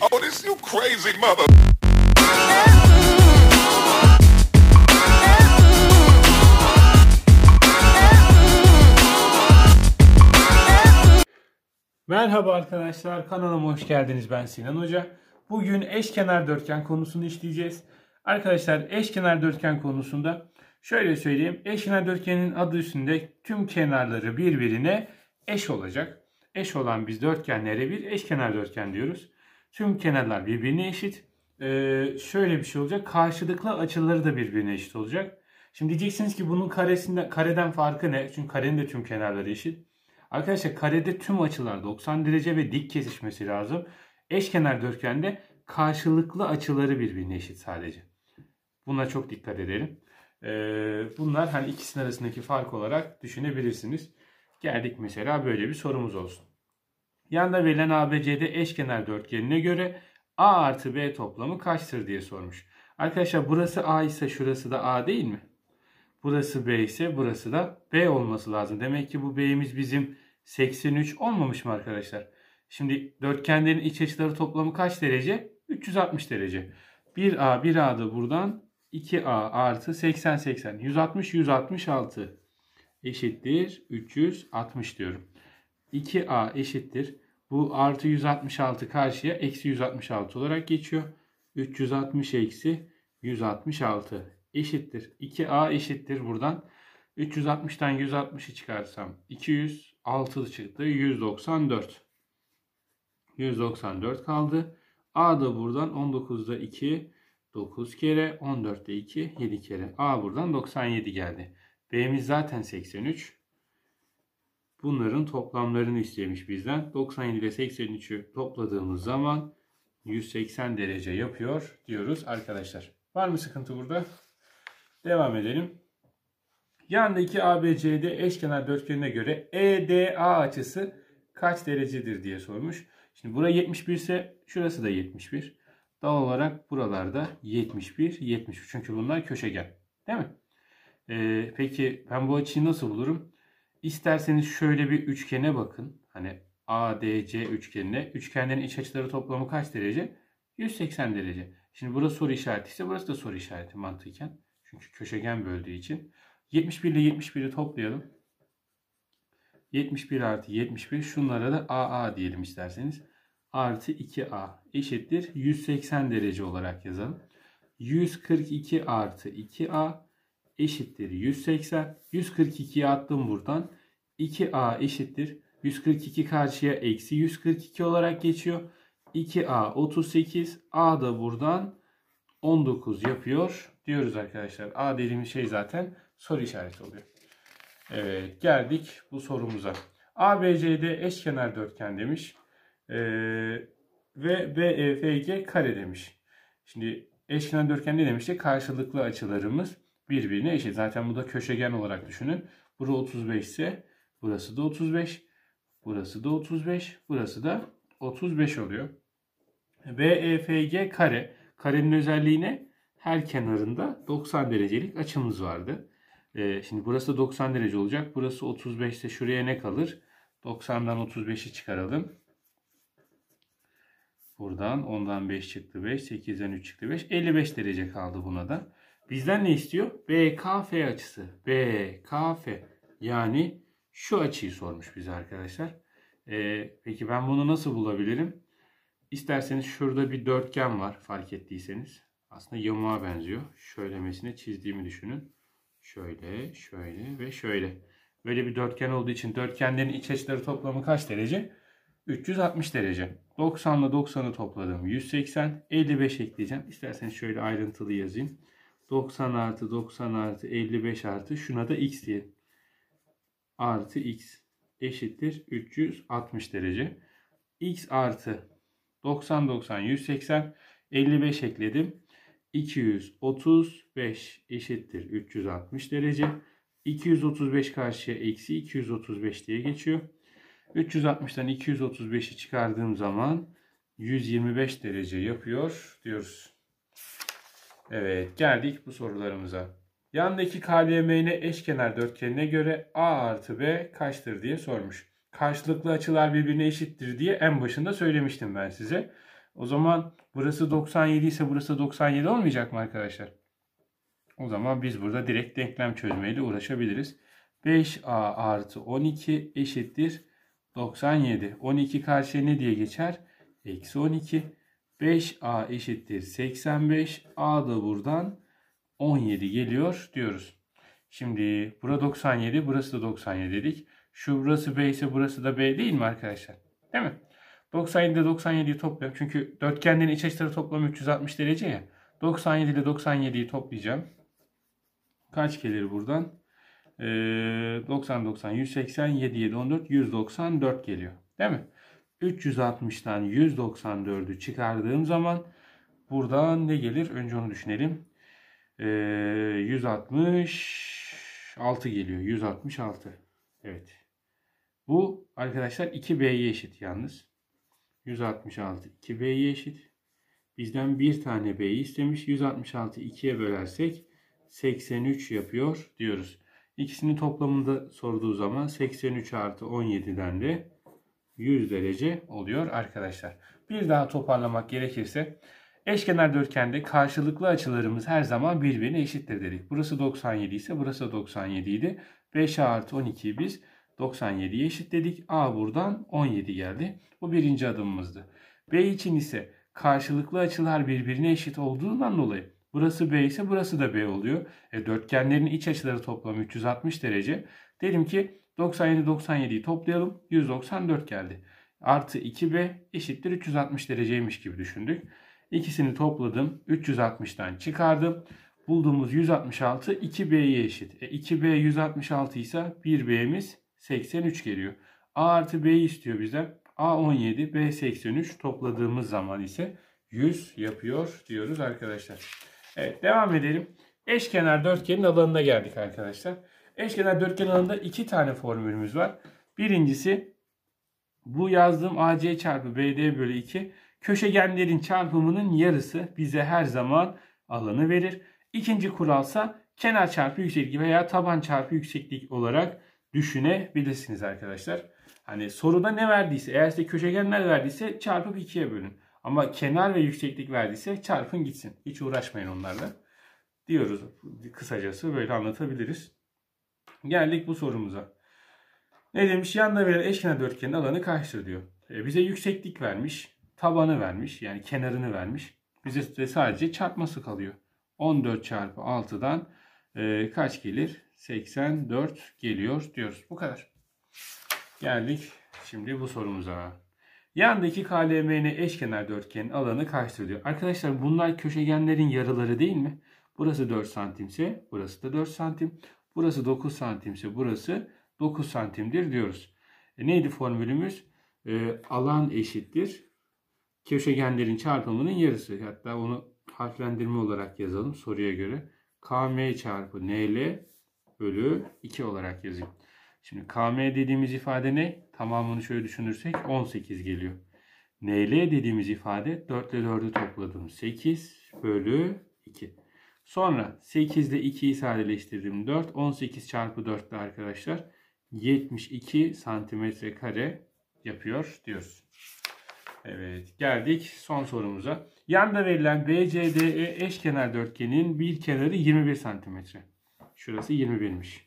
oh, this you crazy mother. Merhaba arkadaşlar kanalıma hoş geldiniz ben Sinan Hoca. Bugün eşkenar dörtgen konusunu işleyeceğiz. Arkadaşlar eşkenar dörtgen konusunda şöyle söyleyeyim. Eşkenar dörtgenin adı üstünde tüm kenarları birbirine eş olacak eş olan biz dörtgenlere bir eşkenar dörtgen diyoruz. Tüm kenarlar birbirine eşit. Ee, şöyle bir şey olacak. Karşılıklı açıları da birbirine eşit olacak. Şimdi diyeceksiniz ki bunun karesinde, kareden farkı ne? Çünkü karenin de tüm kenarları eşit. Arkadaşlar karede tüm açılar 90 derece ve dik kesişmesi lazım. Eşkenar dörtgende karşılıklı açıları birbirine eşit sadece. Buna çok dikkat edelim. Ee, bunlar hani ikisinin arasındaki fark olarak düşünebilirsiniz. Geldik mesela böyle bir sorumuz olsun. Yanda verilen ABCD eşkenar dörtgenine göre A artı B toplamı kaçtır diye sormuş. Arkadaşlar burası A ise şurası da A değil mi? Burası B ise burası da B olması lazım. Demek ki bu b'imiz bizim 83 olmamış mı arkadaşlar? Şimdi dörtgenlerin iç açıları toplamı kaç derece? 360 derece. 1A 1A da buradan 2A artı 80 80 160 166 eşittir 360 diyorum. 2a eşittir. Bu artı 166 karşıya eksi 166 olarak geçiyor. 360 eksi 166 eşittir. 2a eşittir buradan. 360'tan 160'ı çıkarsam 206 çıktı. 194. 194 kaldı. A da buradan 19'da 2 9 kere 14'te 2 7 kere. A buradan 97 geldi. B'miz zaten 83. Bunların toplamlarını istemiş bizden. 97 ile 83'ü topladığımız zaman 180 derece yapıyor diyoruz arkadaşlar. Var mı sıkıntı burada? Devam edelim. Yandaki ABCD eşkenar dörtgenine göre EDA açısı kaç derecedir diye sormuş. Şimdi burası 71 ise şurası da 71. Doğal olarak buralarda 71, 73. Çünkü bunlar köşegen. Değil mi? E, peki ben bu açıyı nasıl bulurum? İsterseniz şöyle bir üçgene bakın. Hani ADC üçgenine. Üçgenlerin iç açıları toplamı kaç derece? 180 derece. Şimdi burası soru işareti ise burası da soru işareti mantıken. Çünkü köşegen böldüğü için. 71 ile 71'i toplayalım. 71 artı 71 şunlara da AA diyelim isterseniz. Artı 2A eşittir 180 derece olarak yazalım. 142 artı 2A eşittir 180. 142'yi attım buradan. 2a eşittir. 142 karşıya eksi 142 olarak geçiyor. 2a 38. a da buradan 19 yapıyor diyoruz arkadaşlar. a dediğimiz şey zaten soru işareti oluyor. Evet geldik bu sorumuza. ABCD eşkenar dörtgen demiş. Ee, ve BEFG kare demiş. Şimdi eşkenar dörtgen ne demişti? Karşılıklı açılarımız birbirine eşit. Zaten bu da köşegen olarak düşünün. Burası 35 ise burası da 35. Burası da 35. Burası da 35 oluyor. BEFG e kare. Karenin özelliği ne? Her kenarında 90 derecelik açımız vardı. E, şimdi burası da 90 derece olacak. Burası 35 ise şuraya ne kalır? 90'dan 35'i çıkaralım. Buradan 10'dan 5 çıktı 5. 8'den 3 çıktı 5. 55 derece kaldı buna da. Bizden ne istiyor? BKF açısı. BKF. Yani şu açıyı sormuş bize arkadaşlar. Ee, peki ben bunu nasıl bulabilirim? İsterseniz şurada bir dörtgen var fark ettiyseniz. Aslında yamuğa benziyor. Şöylemesine çizdiğimi düşünün. Şöyle, şöyle ve şöyle. Böyle bir dörtgen olduğu için dörtgenlerin iç açıları toplamı kaç derece? 360 derece. 90 ile 90'ı topladım. 180. 55 ekleyeceğim. İsterseniz şöyle ayrıntılı yazayım. 90 artı 90 artı 55 artı şuna da x diyelim. Artı x eşittir 360 derece. x artı 90 90 180 55 ekledim. 235 eşittir 360 derece. 235 karşıya eksi 235 diye geçiyor. 360'dan 235'i çıkardığım zaman 125 derece yapıyor diyoruz. Evet geldik bu sorularımıza. Yandaki KLM'ine eşkenar dörtgenine göre A artı B kaçtır diye sormuş. Karşılıklı açılar birbirine eşittir diye en başında söylemiştim ben size. O zaman burası 97 ise burası 97 olmayacak mı arkadaşlar? O zaman biz burada direkt denklem çözmeyle uğraşabiliriz. 5A artı 12 eşittir 97. 12 karşıya ne diye geçer? Eksi 12. 5A eşittir 85. A da buradan 17 geliyor diyoruz. Şimdi burası 97, burası da 97 dedik. Şu burası B ise burası da B değil mi arkadaşlar? Değil mi? 97 ile 97'yi topluyorum. Çünkü dörtgenlerin iç açıları toplamı 360 derece ya. 97 ile 97'yi toplayacağım. Kaç gelir buradan? Ee, 90, 90, 180, 7, 7, 14, 194 geliyor. Değil mi? 360'tan 194'ü çıkardığım zaman buradan ne gelir? Önce onu düşünelim. Ee, 166 geliyor. 166. Evet. Bu arkadaşlar 2B'ye eşit yalnız. 166 2B'ye eşit. Bizden bir tane B'yi istemiş. 166 2'ye bölersek 83 yapıyor diyoruz. İkisini toplamında sorduğu zaman 83 artı 17'den de 100 derece oluyor arkadaşlar. Bir daha toparlamak gerekirse eşkenar dörtgende karşılıklı açılarımız her zaman birbirine eşittir dedik. Burası 97 ise burası 97 idi. 5 artı 12 biz 97'ye eşitledik. A buradan 17 geldi. Bu birinci adımımızdı. B için ise karşılıklı açılar birbirine eşit olduğundan dolayı burası B ise burası da B oluyor. E, dörtgenlerin iç açıları toplam 360 derece. Dedim ki 97 97'yi toplayalım. 194 geldi. Artı 2B eşittir 360 dereceymiş gibi düşündük. İkisini topladım. 360'tan çıkardım. Bulduğumuz 166 2B'ye eşit. E 2B 166 ise 1B'miz 83 geliyor. A artı B'yi istiyor bize. A 17, B 83 topladığımız zaman ise 100 yapıyor diyoruz arkadaşlar. Evet devam edelim. Eşkenar dörtgenin alanına geldik arkadaşlar. Eşkenar dörtgen alanında iki tane formülümüz var. Birincisi bu yazdığım AC çarpı BD bölü 2 köşegenlerin çarpımının yarısı bize her zaman alanı verir. İkinci kuralsa kenar çarpı yükseklik veya taban çarpı yükseklik olarak düşünebilirsiniz arkadaşlar. Hani soruda ne verdiyse eğer size köşegenler verdiyse çarpıp 2'ye bölün. Ama kenar ve yükseklik verdiyse çarpın gitsin. Hiç uğraşmayın onlarla. Diyoruz kısacası böyle anlatabiliriz. Geldik bu sorumuza. Ne demiş? Yanda verilen eşkenar dörtgenin alanı kaçtır diyor. E bize yükseklik vermiş. Tabanı vermiş. Yani kenarını vermiş. Bize sadece çarpması kalıyor. 14 çarpı 6'dan e, kaç gelir? 84 geliyor diyoruz. Bu kadar. Geldik şimdi bu sorumuza. Yandaki KLMN eşkenar dörtgenin alanı kaçtır diyor. Arkadaşlar bunlar köşegenlerin yarıları değil mi? Burası 4 santimse burası da 4 santim. Burası 9 santimse burası 9 santimdir diyoruz. E neydi formülümüz? E, alan eşittir. Köşegenlerin çarpımının yarısı. Hatta onu harflendirme olarak yazalım soruya göre. KM çarpı NL bölü 2 olarak yazayım. Şimdi KM dediğimiz ifade ne? Tamamını şöyle düşünürsek 18 geliyor. NL dediğimiz ifade 4 ile 4'ü topladım. 8 bölü 2. Sonra 8 ile 2'yi sadeleştirdim. 4. 18 çarpı 4 de arkadaşlar 72 santimetre kare yapıyor diyoruz. Evet geldik son sorumuza. Yanda verilen BCDE eşkenar dörtgenin bir kenarı 21 santimetre. Şurası 21'miş.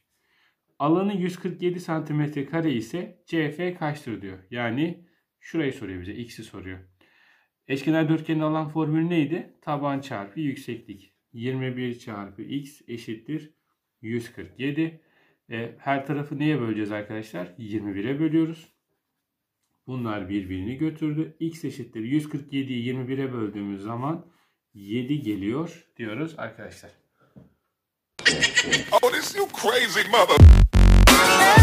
Alanı 147 santimetre kare ise CF kaçtır diyor. Yani şurayı soruyor bize. X'i soruyor. Eşkenar dörtgenin alan formülü neydi? Taban çarpı yükseklik. 21 çarpı x eşittir 147. E, her tarafı neye böleceğiz arkadaşlar? 21'e bölüyoruz. Bunlar birbirini götürdü. x eşittir 147'yi 21'e böldüğümüz zaman 7 geliyor diyoruz arkadaşlar. Oh, this you crazy mother.